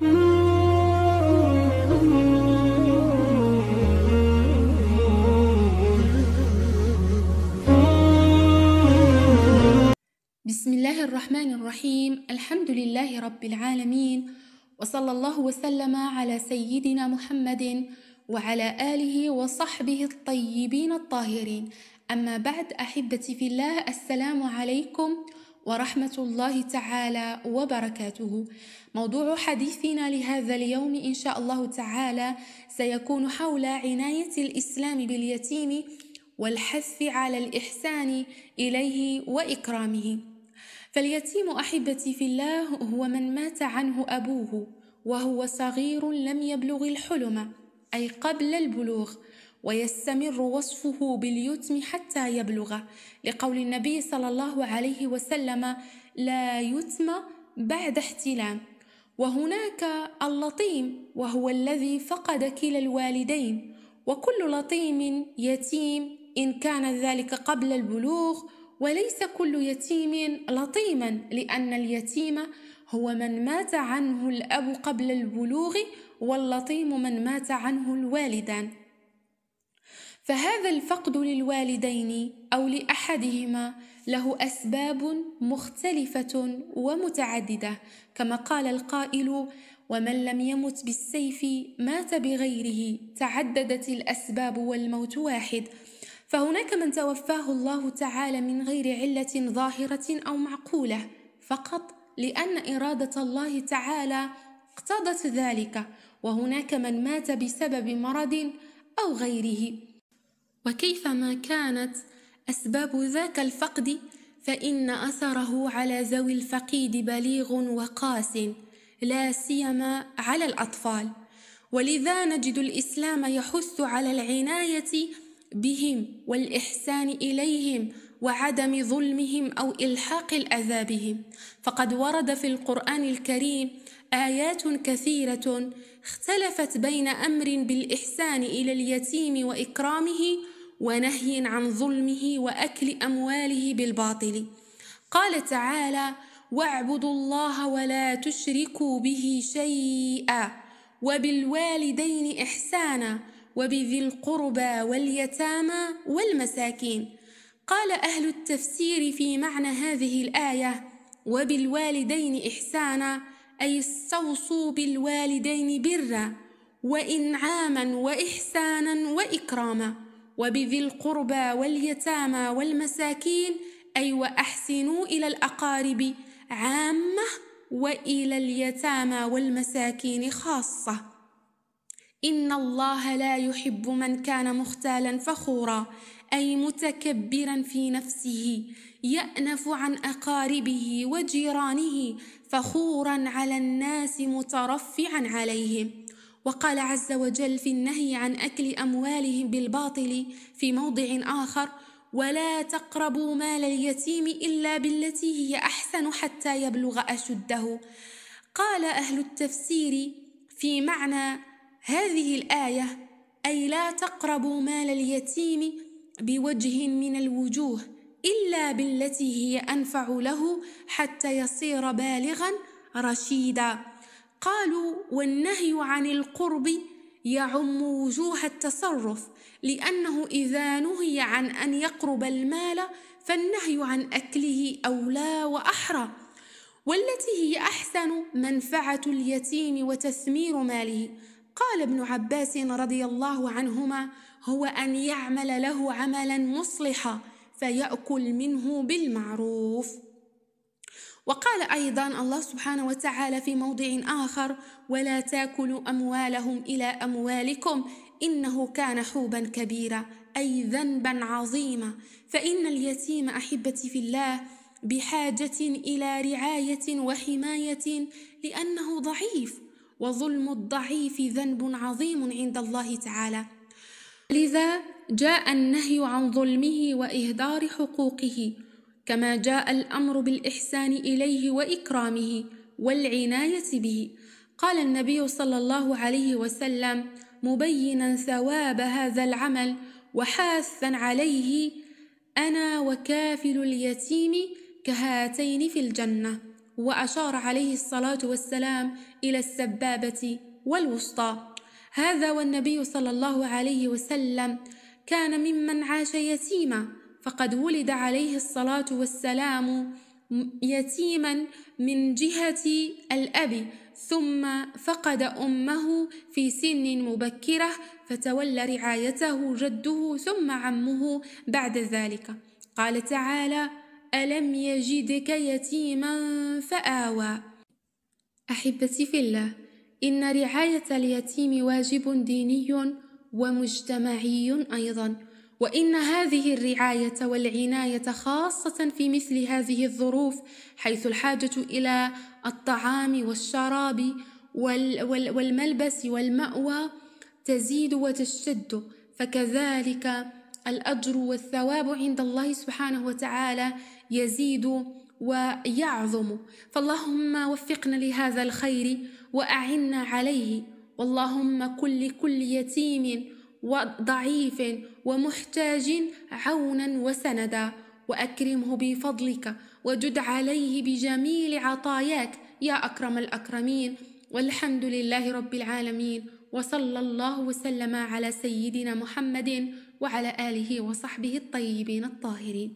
بسم الله الرحمن الرحيم الحمد لله رب العالمين وصلى الله وسلم على سيدنا محمد وعلى آله وصحبه الطيبين الطاهرين أما بعد أحبتي في الله السلام عليكم ورحمة الله تعالى وبركاته موضوع حديثنا لهذا اليوم إن شاء الله تعالى سيكون حول عناية الإسلام باليتيم والحث على الإحسان إليه وإكرامه فاليتيم أحبتي في الله هو من مات عنه أبوه وهو صغير لم يبلغ الحلم أي قبل البلوغ ويستمر وصفه باليتم حتى يبلغ لقول النبي صلى الله عليه وسلم لا يتم بعد احتلام وهناك اللطيم وهو الذي فقد كلا الوالدين وكل لطيم يتيم إن كان ذلك قبل البلوغ وليس كل يتيم لطيما لأن اليتيم هو من مات عنه الأب قبل البلوغ واللطيم من مات عنه الوالدان فهذا الفقد للوالدين او لاحدهما له اسباب مختلفه ومتعدده كما قال القائل ومن لم يمت بالسيف مات بغيره تعددت الاسباب والموت واحد فهناك من توفاه الله تعالى من غير عله ظاهره او معقوله فقط لان اراده الله تعالى اقتضت ذلك وهناك من مات بسبب مرض او غيره وكيفما كانت أسباب ذاك الفقد فإن أثره على ذوي الفقيد بليغ وقاس لا سيما على الأطفال ولذا نجد الإسلام يحث على العناية بهم والإحسان إليهم وعدم ظلمهم أو إلحاق الأذى بهم فقد ورد في القرآن الكريم آيات كثيرة اختلفت بين أمر بالإحسان إلى اليتيم وإكرامه ونهي عن ظلمه واكل امواله بالباطل قال تعالى واعبدوا الله ولا تشركوا به شيئا وبالوالدين احسانا وبذي القربى واليتامى والمساكين قال اهل التفسير في معنى هذه الايه وبالوالدين احسانا اي استوصوا بالوالدين برا وانعاما واحسانا واكراما وبذي القربى واليتامى والمساكين أي وأحسنوا إلى الأقارب عامة وإلى اليتامى والمساكين خاصة إن الله لا يحب من كان مختالا فخورا أي متكبرا في نفسه يأنف عن أقاربه وجيرانه فخورا على الناس مترفعا عليهم وقال عز وجل في النهي عن أكل أموالهم بالباطل في موضع آخر ولا تقربوا مال اليتيم إلا بالتي هي أحسن حتى يبلغ أشده قال أهل التفسير في معنى هذه الآية أي لا تقربوا مال اليتيم بوجه من الوجوه إلا بالتي هي أنفع له حتى يصير بالغا رشيدا قالوا والنهي عن القرب يعم وجوه التصرف لانه اذا نهي عن ان يقرب المال فالنهي عن اكله اولى واحرى والتي هي احسن منفعه اليتيم وتثمير ماله قال ابن عباس رضي الله عنهما هو ان يعمل له عملا مصلحا فياكل منه بالمعروف وقال أيضا الله سبحانه وتعالى في موضع آخر ولا تاكلوا أموالهم إلى أموالكم إنه كان حوبا كبيرا أي ذنبا عظيما فإن اليتيم أحبتي في الله بحاجة إلى رعاية وحماية لأنه ضعيف وظلم الضعيف ذنب عظيم عند الله تعالى لذا جاء النهي عن ظلمه وإهدار حقوقه كما جاء الأمر بالإحسان إليه وإكرامه والعناية به قال النبي صلى الله عليه وسلم مبينا ثواب هذا العمل وحاثا عليه أنا وكافل اليتيم كهاتين في الجنة وأشار عليه الصلاة والسلام إلى السبابة والوسطى هذا والنبي صلى الله عليه وسلم كان ممن عاش يتيما فقد ولد عليه الصلاة والسلام يتيما من جهة الأب ثم فقد أمه في سن مبكرة فتولى رعايته جده ثم عمه بعد ذلك قال تعالى ألم يجدك يتيما فآوى أحبتي في الله إن رعاية اليتيم واجب ديني ومجتمعي أيضا وان هذه الرعايه والعنايه خاصه في مثل هذه الظروف حيث الحاجه الى الطعام والشراب والملبس والماوى تزيد وتشتد فكذلك الاجر والثواب عند الله سبحانه وتعالى يزيد ويعظم فاللهم وفقنا لهذا الخير واعنا عليه واللهم كل كل يتيم وضعيف ومحتاج عونا وسندا واكرمه بفضلك وجد عليه بجميل عطاياك يا اكرم الاكرمين والحمد لله رب العالمين وصلى الله وسلم على سيدنا محمد وعلى اله وصحبه الطيبين الطاهرين